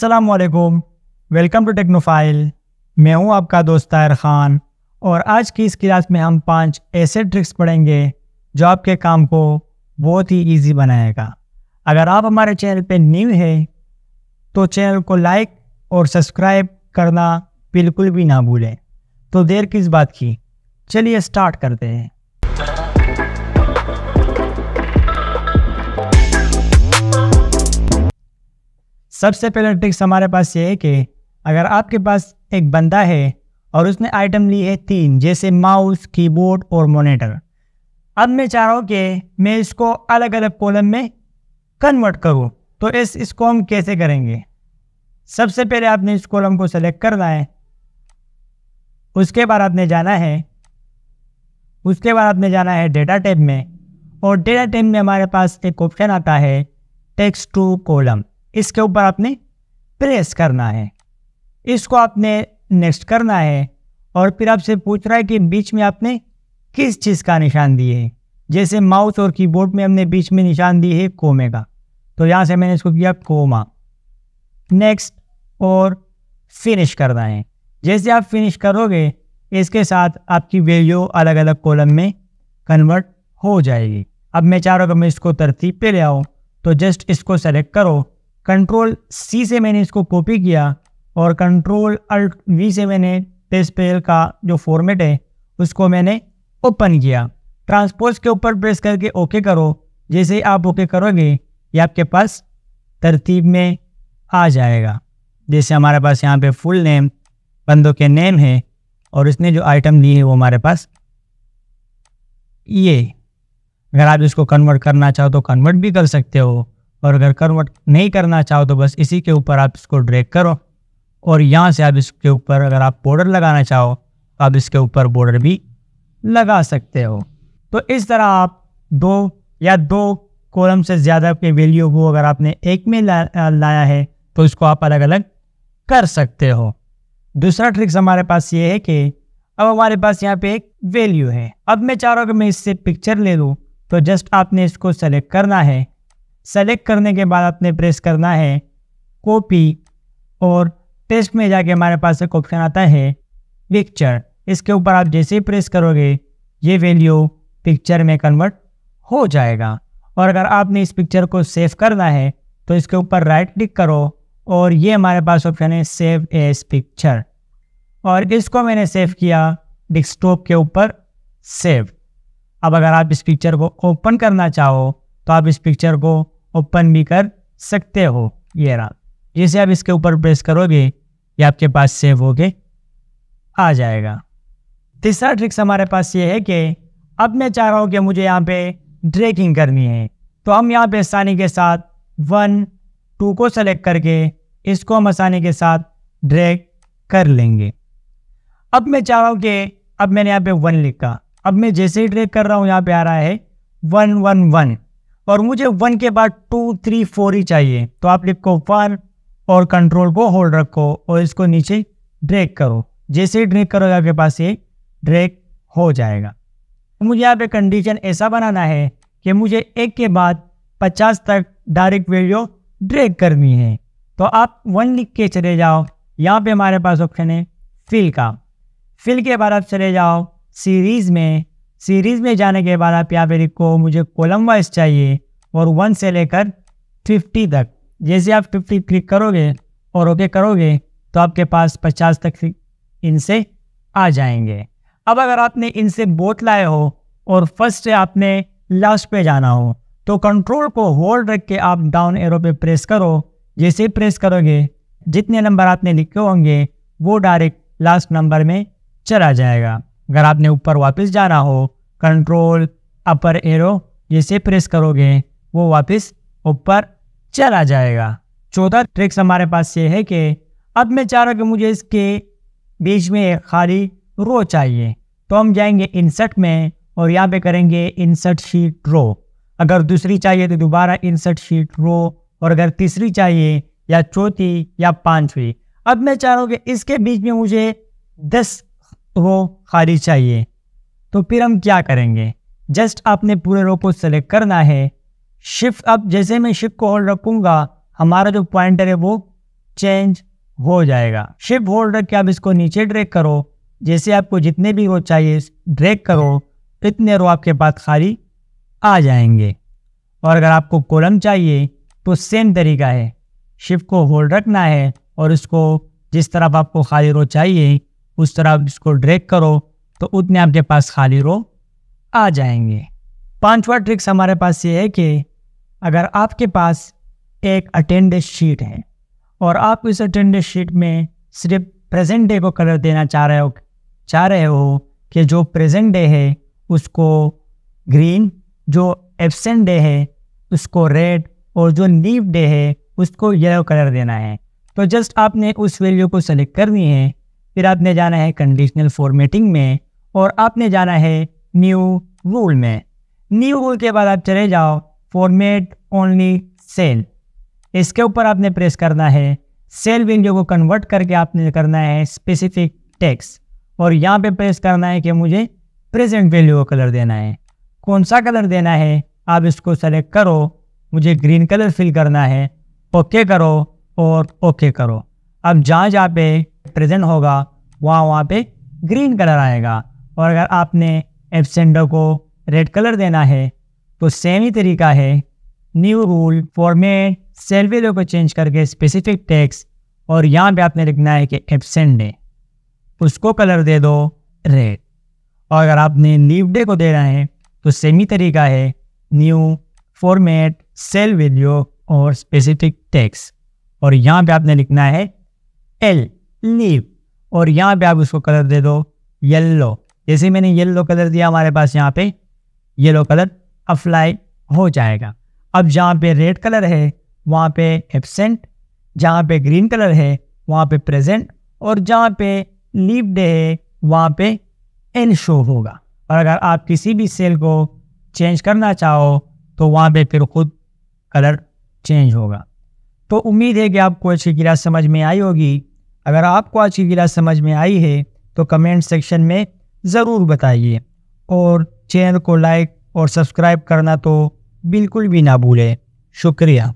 अस्सलाम वालेकुम welcome to टेक्नोफाइल मैं हूं आपका दोस्त ताहिर ख़ान और आज की इस क्लास में हम पांच ऐसे ट्रिक्स पढ़ेंगे जो आपके काम को बहुत ही इजी बनाएगा अगर आप हमारे चैनल पे न्यू है तो चैनल को लाइक और सब्सक्राइब करना बिल्कुल भी ना भूलें तो देर किस बात की चलिए स्टार्ट करते हैं सबसे पहला ट्रिक्स हमारे पास ये है कि अगर आपके पास एक बंदा है और उसने आइटम ली है तीन जैसे माउस कीबोर्ड और मोनीटर अब मैं चाह रहा हूँ कि मैं इसको अलग अलग कॉलम में कन्वर्ट करूँ तो इस इसको हम कैसे करेंगे सबसे पहले आपने इस कॉलम को सेलेक्ट करना है उसके बाद आपने जाना है उसके बाद आपने जाना है डेटा टैब में और डेटा टैब में हमारे पास एक ऑप्शन आता है टेक्स्ट टू कॉलम इसके ऊपर आपने प्रेस करना है इसको आपने नेक्स्ट करना है और फिर आपसे पूछ रहा है कि बीच में आपने किस चीज़ का निशान दिए है जैसे माउस और कीबोर्ड में हमने बीच में निशान दिए है कोमे का तो यहाँ से मैंने इसको किया कोमा नेक्स्ट और फिनिश करना है जैसे आप फिनिश करोगे इसके साथ आपकी वैल्यू अलग अलग कॉलम में कन्वर्ट हो जाएगी अब मैं चाह रहा हूँ मैं इसको तरतीब पे ले आऊँ तो जस्ट इसको सेलेक्ट करो कंट्रोल सी से मैंने इसको कॉपी किया और कंट्रोल अल्ट वी से मैंने टेस्ट पेल का जो फॉर्मेट है उसको मैंने ओपन किया ट्रांसपोज के ऊपर प्रेस करके ओके करो जैसे ही आप ओके करोगे ये आपके पास तरतीब में आ जाएगा जैसे हमारे पास यहाँ पे फुल नेम बंदों के नेम है और इसने जो आइटम ली है वो हमारे पास ये अगर आप इसको कन्वर्ट करना चाहो तो कन्वर्ट भी कर सकते हो और अगर कन्वर्ट नहीं करना चाहो तो बस इसी के ऊपर आप इसको ड्रैग करो और यहाँ से आप इसके ऊपर अगर आप बॉर्डर लगाना चाहो तो आप इसके ऊपर बॉर्डर भी लगा सकते हो तो इस तरह आप दो या दो कॉलम से ज़्यादा के वैल्यू को अगर आपने एक में ला, लाया है तो इसको आप अलग अलग कर सकते हो दूसरा ट्रिक्स हमारे पास ये है कि अब हमारे पास यहाँ पे एक वैल्यू है अब मैं चाह रहा हूँ कि मैं इससे पिक्चर ले लूँ तो जस्ट आपने इसको सेलेक्ट करना है सेलेक्ट करने के बाद आपने प्रेस करना है कॉपी और टेस्ट में जाके हमारे पास एक ऑप्शन आता है पिक्चर इसके ऊपर आप जैसे ही प्रेस करोगे ये वैल्यू पिक्चर में कन्वर्ट हो जाएगा और अगर आपने इस पिक्चर को सेव करना है तो इसके ऊपर राइट क्लिक करो और ये हमारे पास ऑप्शन है सेव एज पिक्चर और इसको मैंने सेव किया डिस्कटॉप के ऊपर सेव अब अगर आप इस पिक्चर को ओपन करना चाहो तो आप इस पिक्चर को ओपन भी कर सकते हो ये रहा जैसे आप इसके ऊपर प्रेस करोगे ये आपके पास सेव होके आ जाएगा तीसरा ट्रिक्स हमारे पास ये है कि अब मैं चाह रहा हूँ कि मुझे यहाँ पे ड्रेकिंग करनी है तो हम यहाँ पे आसानी के साथ वन टू को सेलेक्ट करके इसको हम आसानी के साथ ड्रैग कर लेंगे अब मैं चाह रहा हूँ कि अब मैंने यहाँ पे वन लिखा अब मैं जैसे ही ड्रैग कर रहा हूँ यहाँ पे आ रहा है वन वन वन और मुझे वन के बाद टू थ्री फोर ही चाहिए तो आप लिखो वन और कंट्रोल को होल्ड रखो और इसको नीचे ड्रैग करो जैसे ही ड्रैग करोगे आपके पास ये ड्रैग हो जाएगा तो मुझे यहाँ पे कंडीशन ऐसा बनाना है कि मुझे एक के बाद पचास तक डायरेक्ट वीडियो ड्रैग करनी है तो आप वन लिख के चले जाओ यहाँ पे हमारे पास ऑप्शन है फिल का फिल के बाद आप चले जाओ सीरीज़ में सीरीज़ में जाने के बाद आप यहाँ पे लिखो मुझे कॉलम वाइज चाहिए और वन से लेकर फिफ्टी तक जैसे आप फिफ्टी क्लिक करोगे और ओके करोगे तो आपके पास पचास तक इनसे आ जाएंगे अब अगर आपने इनसे बोत लाए हो और फर्स्ट से आपने लास्ट पे जाना हो तो कंट्रोल को होल्ड रख के आप डाउन एरो पे प्रेस करो जैसे प्रेस करोगे जितने नंबर आपने लिखे होंगे वो डायरेक्ट लास्ट नंबर में चला जाएगा अगर आपने ऊपर वापस जाना हो कंट्रोल अपर एरो जैसे प्रेस करोगे वो वापस ऊपर चला जाएगा चौथा ट्रिक्स हमारे पास ये है कि अब मैं चाह रहा कि मुझे इसके बीच में एक खाली रो चाहिए तो हम जाएंगे इंसर्ट में और यहाँ पे करेंगे इंसर्ट शीट रो अगर दूसरी चाहिए तो दोबारा इंसर्ट शीट रो और अगर तीसरी चाहिए या चौथी या पांचवी अब मैं चाह रहा हूँ कि इसके बीच में मुझे दस वो खाली चाहिए तो फिर हम क्या करेंगे जस्ट आपने पूरे रो को सेलेक्ट करना है शिफ्ट अब जैसे मैं शिफ्ट को होल्ड रखूँगा हमारा जो पॉइंटर है वो चेंज हो जाएगा शिफ्ट होल्ड रख के आप इसको नीचे ड्रैग करो जैसे आपको जितने भी रो चाहिए ड्रैग करो इतने रो आपके पास खाली आ जाएंगे और अगर आपको कॉलम चाहिए तो सेम तरीका है शिफ्ट को होल्ड रखना है और इसको जिस तरफ आपको खाली रो चाहिए उस तरह आप इसको ड्रैग करो तो उतने आपके पास खाली रो आ जाएंगे पांचवा ट्रिक्स हमारे पास ये है कि अगर आपके पास एक अटेंडेंस शीट है और आप इस अटेंडेंस शीट में सिर्फ प्रेजेंट डे को कलर देना चाह रहे हो चाह रहे हो कि जो प्रेजेंट डे है उसको ग्रीन जो एबसेंट डे है उसको रेड और जो लीव डे है उसको येलो कलर देना है तो जस्ट आपने उस वैल्यू को सेलेक्ट करनी है फिर आपने जाना है कंडीशनल फॉर्मेटिंग में और आपने जाना है न्यू रूल में न्यू रूल के बाद आप चले जाओ फॉर्मेट ओनली सेल इसके ऊपर आपने प्रेस करना है सेल विंडो को कन्वर्ट करके आपने करना है स्पेसिफिक टेक्स और यहाँ पे प्रेस करना है कि मुझे प्रेजेंट वैल्यू का कलर देना है कौन सा कलर देना है आप इसको सेलेक्ट करो मुझे ग्रीन कलर फिल करना है ओके करो और ओके करो अब जहाँ जहाँ पे प्रेजेंट होगा वहाँ वहाँ पे ग्रीन कलर आएगा और अगर आपने एबसेंडो को रेड कलर देना है तो सेम ही तरीका है न्यू रूल फॉर्मेट सेल को चेंज करके स्पेसिफिक टैक्स और यहाँ पे आपने लिखना है कि एबसेंट डे उसको कलर दे दो रेड और अगर आपने लीव डे को देना है तो सेम ही तरीका है न्यू फॉर्मेट सेल वैल्यू और स्पेसिफिक टेक्स्ट और यहाँ पे आपने लिखना है एल लीव और यहाँ पे आप उसको कलर दे दो येल्लो जैसे मैंने येल्लो कलर दिया हमारे पास यहाँ पे येलो कलर अप्लाई हो जाएगा अब जहाँ पे रेड कलर है वहाँ पे एबसेंट जहाँ पे ग्रीन कलर है वहाँ पे प्रेजेंट और जहाँ पे लीव डे है वहाँ पे एन शो होगा और अगर आप किसी भी सेल को चेंज करना चाहो तो वहाँ पे फिर खुद कलर चेंज होगा तो उम्मीद है कि आपको अच्छी गिरा समझ में आई होगी अगर आपको आज की क्लास समझ में आई है तो कमेंट सेक्शन में ज़रूर बताइए और चैनल को लाइक और सब्सक्राइब करना तो बिल्कुल भी ना भूलें शुक्रिया